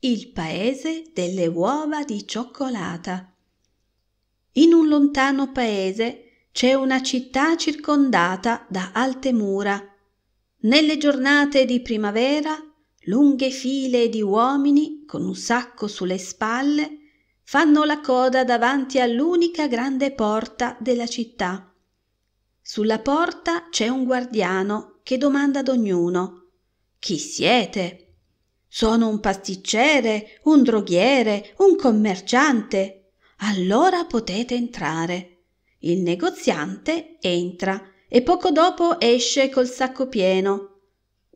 il paese delle uova di cioccolata in un lontano paese c'è una città circondata da alte mura nelle giornate di primavera lunghe file di uomini con un sacco sulle spalle fanno la coda davanti all'unica grande porta della città sulla porta c'è un guardiano che domanda ad ognuno chi siete sono un pasticcere, un droghiere, un commerciante. Allora potete entrare. Il negoziante entra e poco dopo esce col sacco pieno.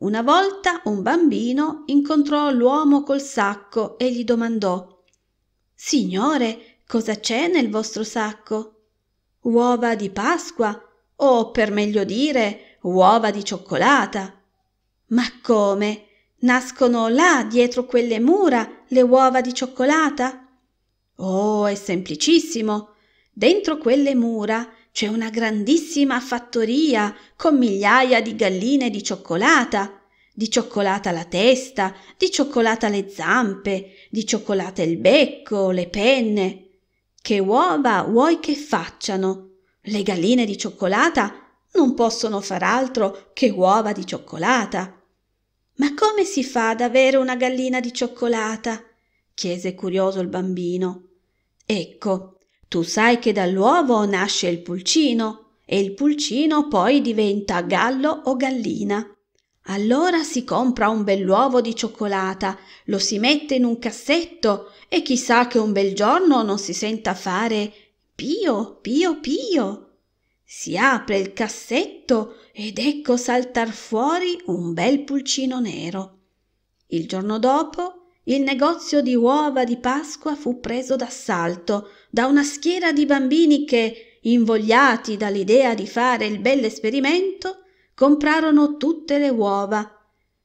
Una volta un bambino incontrò l'uomo col sacco e gli domandò Signore, cosa c'è nel vostro sacco? Uova di Pasqua o, per meglio dire, uova di cioccolata. Ma come? Nascono là, dietro quelle mura, le uova di cioccolata? Oh, è semplicissimo. Dentro quelle mura c'è una grandissima fattoria con migliaia di galline di cioccolata. Di cioccolata la testa, di cioccolata le zampe, di cioccolata il becco, le penne. Che uova vuoi che facciano? Le galline di cioccolata non possono far altro che uova di cioccolata. Ma come si fa ad avere una gallina di cioccolata? chiese curioso il bambino. Ecco, tu sai che dall'uovo nasce il pulcino e il pulcino poi diventa gallo o gallina. Allora si compra un bell'uovo di cioccolata, lo si mette in un cassetto e chissà che un bel giorno non si senta fare Pio, Pio, Pio. Si apre il cassetto ed ecco saltar fuori un bel pulcino nero. Il giorno dopo il negozio di uova di Pasqua fu preso d'assalto da una schiera di bambini che, invogliati dall'idea di fare il bell'esperimento, comprarono tutte le uova.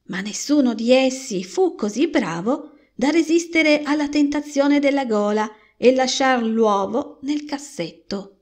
Ma nessuno di essi fu così bravo da resistere alla tentazione della gola e lasciar l'uovo nel cassetto.